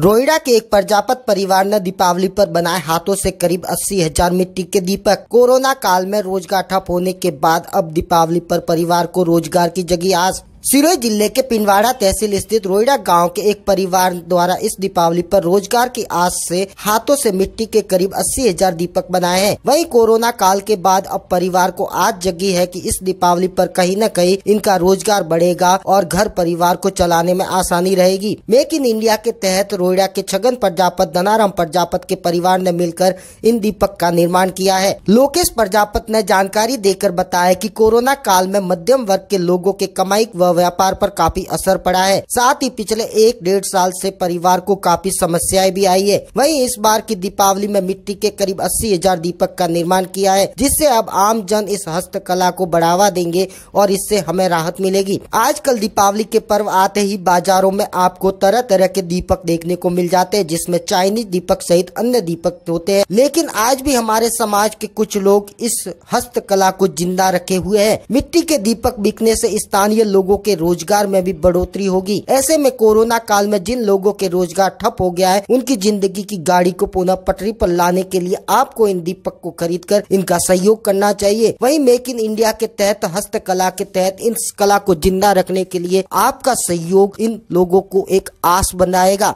रोहिड़ा के एक प्रजापत परिवार ने दीपावली पर बनाए हाथों से करीब अस्सी हजार मिट्टी के दीपक कोरोना काल में रोजगार ठप होने के बाद अब दीपावली पर परिवार को रोजगार की जगह आज सिरोही जिले के पिनवाड़ा तहसील स्थित रोइडा गांव के एक परिवार द्वारा इस दीपावली पर रोजगार की आस से हाथों से मिट्टी के करीब अस्सी हजार दीपक बनाए हैं वहीं कोरोना काल के बाद अब परिवार को आज जगी है कि इस दीपावली पर कहीं न कहीं इनका रोजगार बढ़ेगा और घर परिवार को चलाने में आसानी रहेगी मेक इन इंडिया के तहत रोइडा के छगन प्रजापत धनाराम प्रजापत के परिवार ने मिलकर इन दीपक का निर्माण किया है लोकेश प्रजापत ने जानकारी देकर बताया की कोरोना काल में मध्यम वर्ग के लोगों के कमाई व व्यापार पर काफी असर पड़ा है साथ ही पिछले एक डेढ़ साल से परिवार को काफी समस्याएं भी आई है वहीं इस बार की दीपावली में मिट्टी के करीब अस्सी हजार दीपक का निर्माण किया है जिससे अब आम जन इस हस्तकला को बढ़ावा देंगे और इससे हमें राहत मिलेगी आजकल दीपावली के पर्व आते ही बाजारों में आपको तरह तरह के दीपक देखने को मिल जाते हैं जिसमे चाइनीज दीपक सहित अन्य दीपक होते हैं लेकिन आज भी हमारे समाज के कुछ लोग इस हस्तकला को जिंदा रखे हुए हैं मिट्टी के दीपक बिकने से स्थानीय लोगों के रोजगार में भी बढ़ोतरी होगी ऐसे में कोरोना काल में जिन लोगों के रोजगार ठप हो गया है उनकी जिंदगी की गाड़ी को पुनः पटरी पर लाने के लिए आपको इन दीपक को खरीद कर इनका सहयोग करना चाहिए वही मेक इन इंडिया के तहत हस्तकला के तहत इन कला को जिंदा रखने के लिए आपका सहयोग इन लोगों को एक आस बनाएगा